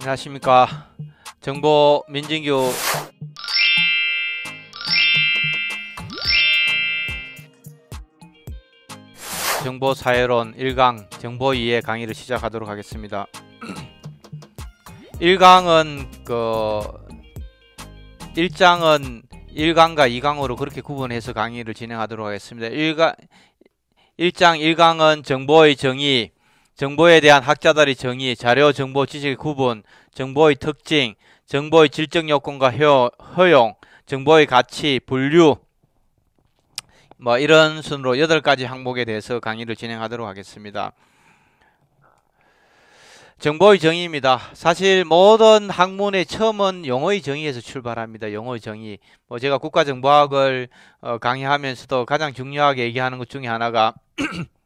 안녕하십니까 정보 민진규 정보사회론 1강 정보 2의 강의를 시작하도록 하겠습니다 1강은 그 1장은 1강과 2강으로 그렇게 구분해서 강의를 진행하도록 하겠습니다 1강 1장 1강은 정보의 정의 정보에 대한 학자들의 정의, 자료 정보 지식의 구분, 정보의 특징, 정보의 질적 요건과 허용, 정보의 가치, 분류, 뭐 이런 순으로 여덟 가지 항목에 대해서 강의를 진행하도록 하겠습니다. 정보의 정의입니다. 사실 모든 학문의 처음은 용어의 정의에서 출발합니다. 용어의 정의. 뭐 제가 국가정보학을 어, 강의하면서도 가장 중요하게 얘기하는 것 중에 하나가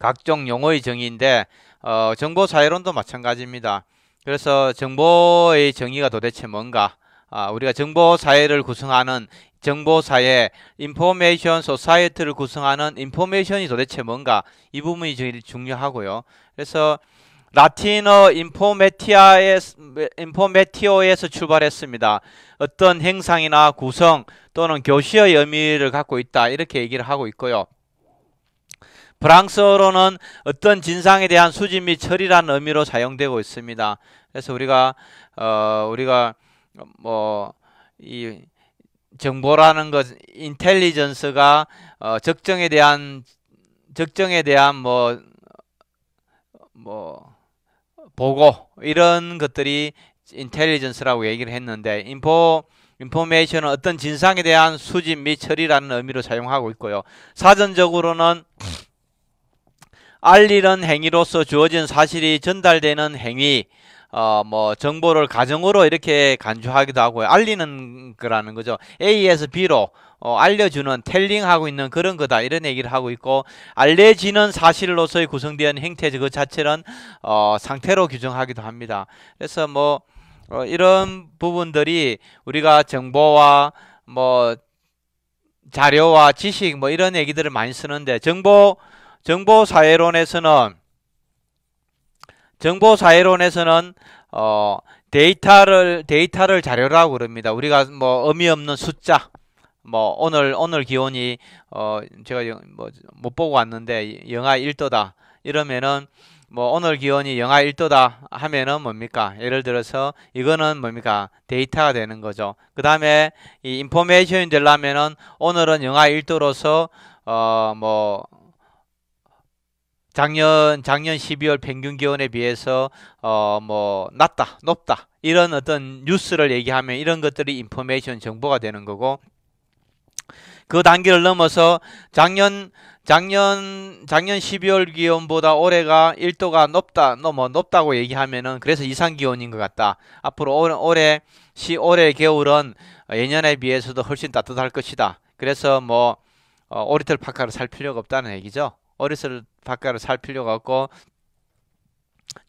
각종 용어의 정의인데 어, 정보 사회론도 마찬가지입니다. 그래서 정보의 정의가 도대체 뭔가? 아, 우리가 정보 사회를 구성하는 정보 사회, 인포메이션 소사이어티를 구성하는 인포메이션이 도대체 뭔가? 이 부분이 제일 중요하고요. 그래서 라틴어 인포메티오에서 출발했습니다. 어떤 행상이나 구성 또는 교시의 의미를 갖고 있다. 이렇게 얘기를 하고 있고요. 프랑스어로는 어떤 진상에 대한 수집 및 처리라는 의미로 사용되고 있습니다. 그래서 우리가 어 우리가 뭐 이 정보라는 것 인텔리전스가 어 적정에 대한 적정에 대한 뭐뭐 뭐 보고 이런 것들이 인텔리전스라고 얘기를 했는데 인포 인포메이션은 어떤 진상에 대한 수집 및 처리라는 의미로 사용하고 있고요. 사전적으로는 알리는 행위로서 주어진 사실이 전달되는 행위 어, 뭐, 정보를 가정으로 이렇게 간주하기도 하고요. 알리는 거라는 거죠. A에서 B로, 어, 알려주는, 텔링하고 있는 그런 거다. 이런 얘기를 하고 있고, 알려지는 사실로서의 구성된 행태, 그 자체는, 어, 상태로 규정하기도 합니다. 그래서 뭐, 어, 이런 부분들이 우리가 정보와 뭐, 자료와 지식 뭐 이런 얘기들을 많이 쓰는데, 정보, 정보사회론에서는 정보사회론에서는 어, 데이터를 데이터를 자료라고 그럽니다. 우리가 뭐 의미 없는 숫자 뭐 오늘 오늘 기온이 어 제가 뭐못 보고 왔는데 영하 1도다 이러면은 뭐 오늘 기온이 영하 1도다 하면은 뭡니까? 예를 들어서 이거는 뭡니까? 데이터가 되는 거죠. 그 다음에 이 인포메이션이 되려면은 오늘은 영하 1도로서 어뭐 작년 작년 12월 평균 기온에 비해서 어 뭐 낮다 높다 이런 어떤 뉴스를 얘기하면 이런 것들이 인포메이션 정보가 되는 거고 그 단계를 넘어서 작년 작년 작년 12월 기온보다 올해가 1도가 높다 너무 높다고 얘기하면은 그래서 이상 기온인 것 같다 앞으로 올, 올해 시 올해 겨울은 예년에 비해서도 훨씬 따뜻할 것이다 그래서 뭐 어, 오리털 파카를 살 필요가 없다는 얘기죠. 어리석을 바깥을 살 필요가 없고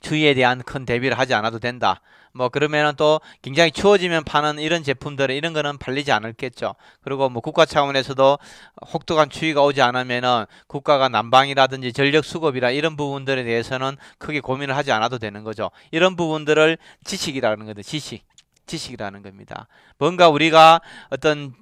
주위에 대한 큰 대비를 하지 않아도 된다. 뭐 그러면은 또 굉장히 추워지면 파는 이런 제품들은 이런 거는 팔리지 않을겠죠. 그리고 뭐 국가 차원에서도 혹독한 추위가 오지 않으면은 국가가 난방이라든지 전력 수급이라 이런 부분들에 대해서는 크게 고민을 하지 않아도 되는 거죠. 이런 부분들을 지식이라는 거죠. 지식. 지식이라는 겁니다. 뭔가 우리가 어떤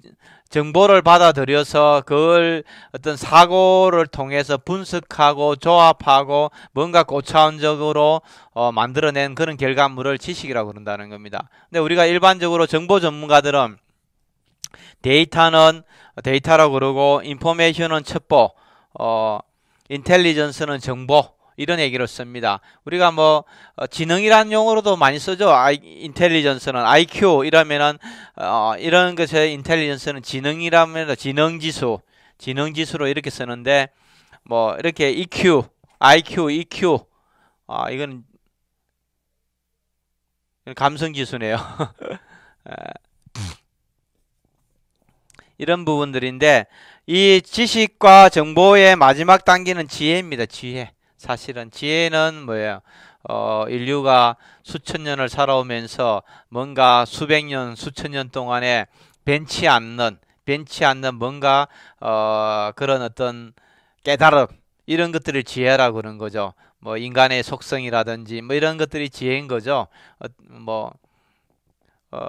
정보를 받아들여서 그걸 어떤 사고를 통해서 분석하고 조합하고 뭔가 고차원적으로 어, 만들어낸 그런 결과물을 지식이라고 그런다는 겁니다. 근데 우리가 일반적으로 정보 전문가들은 데이터는 데이터라고 그러고 인포메이션은 첩보, 어, 인텔리전스는 정보 이런 얘기를 씁니다. 우리가 뭐지능이란 어, 용어로도 많이 쓰죠. 아이, 인텔리전스는 IQ 이러면은 어, 이런 것에 인텔리전스는 지능이라면 지능지수, 지능지수로 이렇게 쓰는데 뭐 이렇게 EQ, IQ, EQ 아 어, 이건 감성지수네요. 예. 이런 부분들인데 이 지식과 정보의 마지막 단계는 지혜입니다. 지혜. 사실은 지혜는 뭐예요? 어, 인류가 수천 년을 살아오면서 뭔가 수백 년, 수천 년 동안에 벤치 않는, 벤치 않는 뭔가, 어, 그런 어떤 깨달음, 이런 것들을 지혜라고 그런 거죠. 뭐, 인간의 속성이라든지, 뭐, 이런 것들이 지혜인 거죠. 어, 뭐, 어,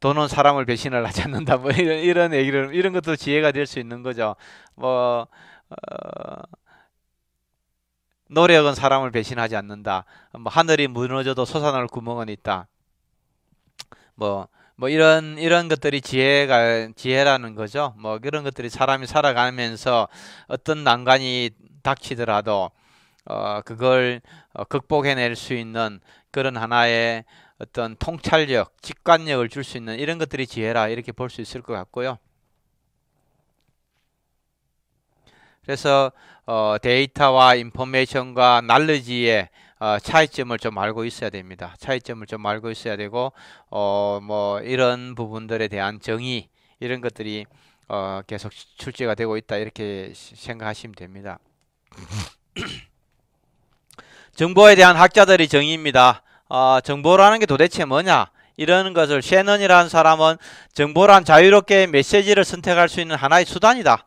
돈은 사람을 배신을 하지 않는다. 뭐, 이런, 이런 얘기를, 이런 것도 지혜가 될 수 있는 거죠. 뭐, 어, 노력은 사람을 배신하지 않는다. 뭐 하늘이 무너져도 솟아날 구멍은 있다. 뭐뭐 뭐 이런 이런 것들이 지혜가 지혜라는 거죠. 뭐 이런 것들이 사람이 살아가면서 어떤 난관이 닥치더라도 어 그걸 어, 극복해낼 수 있는 그런 하나의 어떤 통찰력, 직관력을 줄 수 있는 이런 것들이 지혜라 이렇게 볼 수 있을 것 같고요. 그래서 어, 데이터와 인포메이션과 날리지의 어, 차이점을 좀 알고 있어야 됩니다. 차이점을 좀 알고 있어야 되고 어, 뭐 이런 부분들에 대한 정의 이런 것들이 어, 계속 출제가 되고 있다 이렇게 생각하시면 됩니다. 정보에 대한 학자들의 정의입니다. 어, 정보라는 게 도대체 뭐냐? 이런 것을 셰넌이라는 사람은 정보란 자유롭게 메시지를 선택할 수 있는 하나의 수단이다.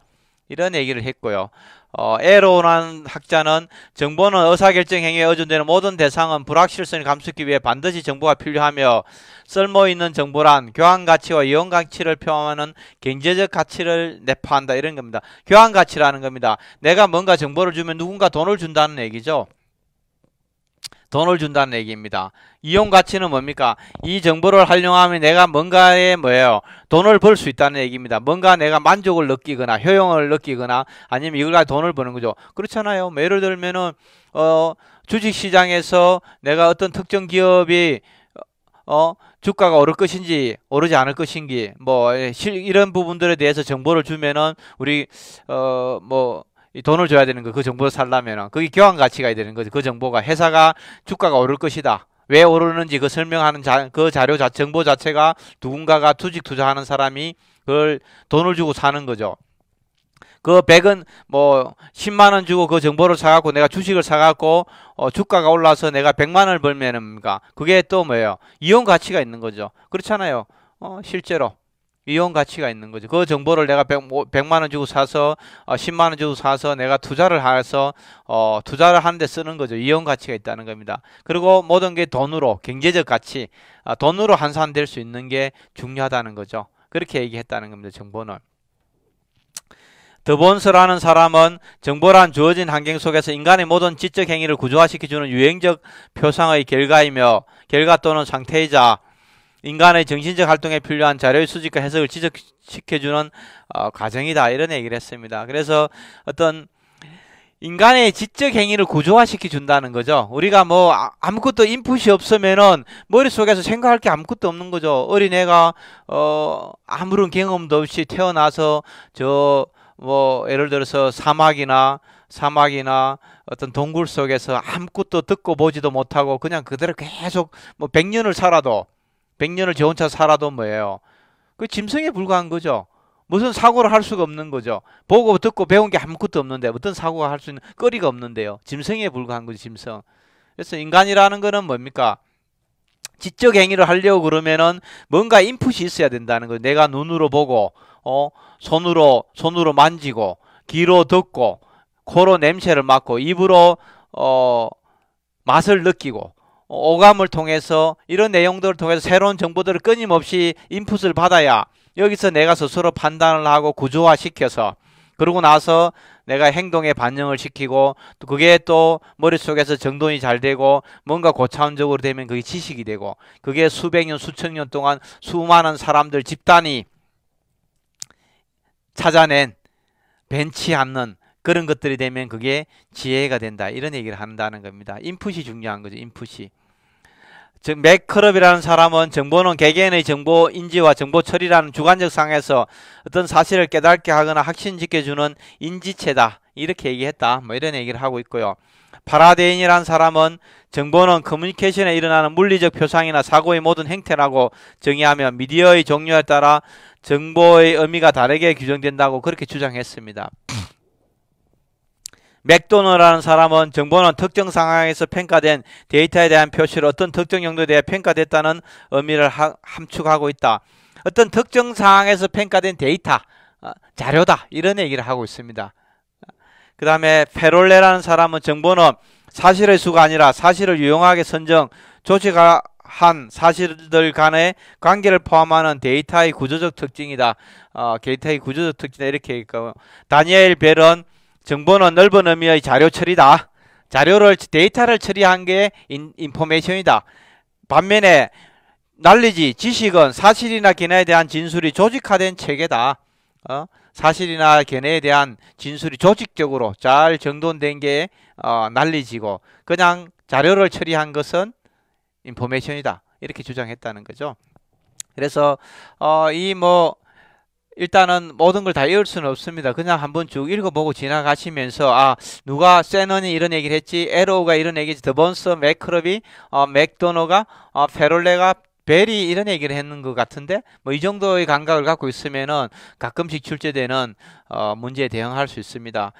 이런 얘기를 했고요. 어, 에로라는 학자는 정보는 의사결정 행위에 의존되는 모든 대상은 불확실성을 감수하기 위해 반드시 정보가 필요하며 쓸모있는 정보란 교환가치와 이용가치를 표현하는 경제적 가치를 내포한다 이런 겁니다. 교환가치라는 겁니다. 내가 뭔가 정보를 주면 누군가 돈을 준다는 얘기죠. 돈을 준다는 얘기입니다. 이용 가치는 뭡니까? 이 정보를 활용하면 내가 뭔가에 뭐예요? 돈을 벌 수 있다는 얘기입니다. 뭔가 내가 만족을 느끼거나 효용을 느끼거나 아니면 이걸 가지고 돈을 버는 거죠. 그렇잖아요. 뭐 예를 들면은 어 주식시장에서 내가 어떤 특정 기업이 어 주가가 오를 것인지 오르지 않을 것인지 뭐 예, 이런 부분들에 대해서 정보를 주면은 우리 어뭐 이 돈을 줘야 되는 거 그 정보를 살려면 은 그게 교환 가치가 되는 거죠그 정보가 회사가 주가가 오를 것이다 왜 오르는지 그 설명하는 자, 그 자료 자 정보 자체가 누군가가 투직 투자하는 사람이 그걸 돈을 주고 사는 거죠 그 100은 뭐 10만원 주고 그 정보를 사갖고 내가 주식을 사갖고 어 주가가 올라서 내가 100만원을 벌면은 그게 또 뭐예요 이용 가치가 있는 거죠 그렇잖아요 어 실제로 이용 가치가 있는 거죠. 그 정보를 내가 100, 뭐, 만원 주고 사서 어, 10만 원 주고 사서 내가 투자를 해서 어, 투자를 하는데 쓰는 거죠. 이용 가치가 있다는 겁니다. 그리고 모든 게 돈으로 경제적 가치 아, 돈으로 환산될 수 있는 게 중요하다는 거죠. 그렇게 얘기했다는 겁니다. 정보는. 더본스라는 사람은 정보란 주어진 환경 속에서 인간의 모든 지적 행위를 구조화시켜주는 유행적 표상의 결과이며 결과 또는 상태이자 인간의 정신적 활동에 필요한 자료의 수집과 해석을 지적시켜주는 어, 과정이다 이런 얘기를 했습니다. 그래서 어떤 인간의 지적 행위를 구조화시켜 준다는 거죠. 우리가 뭐 아, 아무것도 인풋이 없으면은 머릿속에서 생각할 게 아무것도 없는 거죠. 어린애가 어 아무런 경험도 없이 태어나서 저 뭐 예를 들어서 사막이나 사막이나 어떤 동굴 속에서 아무것도 듣고 보지도 못하고 그냥 그대로 계속 뭐 100년을 살아도 100년을 저 혼자 살아도 뭐예요? 그 짐승에 불과한 거죠. 무슨 사고를 할 수가 없는 거죠. 보고 듣고 배운 게 아무것도 없는데 어떤 사고가 할 수 있는 거리가 없는데요. 짐승에 불과한 거죠. 짐승. 그래서 인간이라는 거는 뭡니까? 지적 행위를 하려고 그러면은 뭔가 인풋이 있어야 된다는 거예요. 내가 눈으로 보고 어 손으로 손으로 만지고 귀로 듣고 코로 냄새를 맡고 입으로 어 맛을 느끼고 오감을 통해서 이런 내용들을 통해서 새로운 정보들을 끊임없이 인풋을 받아야 여기서 내가 스스로 판단을 하고 구조화시켜서 그러고 나서 내가 행동에 반영을 시키고 또 그게 또 머릿속에서 정돈이 잘 되고 뭔가 고차원적으로 되면 그게 지식이 되고 그게 수백 년 수천 년 동안 수많은 사람들 집단이 찾아낸 벤치 않는 그런 것들이 되면 그게 지혜가 된다 이런 얘기를 한다는 겁니다. 인풋이 중요한 거죠. 인풋이. 즉 맥크럽이라는 사람은 정보는 개개인의 정보 인지와 정보 처리라는 주관적 상에서 어떤 사실을 깨닫게 하거나 확신지켜 주는 인지체다 이렇게 얘기했다 뭐 이런 얘기를 하고 있고요 파라데인이라는 사람은 정보는 커뮤니케이션에 일어나는 물리적 표상이나 사고의 모든 행태라고 정의하며 미디어의 종류에 따라 정보의 의미가 다르게 규정된다고 그렇게 주장했습니다 맥도널라는 사람은 정보는 특정 상황에서 평가된 데이터에 대한 표시를 어떤 특정 용도에 대해 평가됐다는 의미를 하, 함축하고 있다. 어떤 특정 상황에서 평가된 데이터, 어, 자료다 이런 얘기를 하고 있습니다. 그 다음에 페롤레라는 사람은 정보는 사실의 수가 아니라 사실을 유용하게 선정, 조직화 한 사실들 간의 관계를 포함하는 데이터의 구조적 특징이다. 어, 데이터의 구조적 특징이다. 이렇게 얘기하고. 다니엘 벨은 정보는 넓은 의미의 자료 처리다. 자료를 데이터를 처리한 게 인, 인포메이션이다. 반면에 날리지 지식은 사실이나 견해에 대한 진술이 조직화된 체계다. 어? 사실이나 견해에 대한 진술이 조직적으로 잘 정돈된 게 어, 날리지고 그냥 자료를 처리한 것은 인포메이션이다. 이렇게 주장했다는 거죠. 그래서 어, 이뭐 일단은 모든 걸 다 읽을 수는 없습니다. 그냥 한번 쭉 읽어보고 지나가시면서 아 누가 세넌니 이런 얘기를 했지 에로우가 이런 얘기지 더번스 맥크럽이 어, 맥도너가 어, 페롤레가 베리 이런 얘기를 했는 것 같은데 뭐 이 정도의 감각을 갖고 있으면은 가끔씩 출제되는 어, 문제에 대응할 수 있습니다.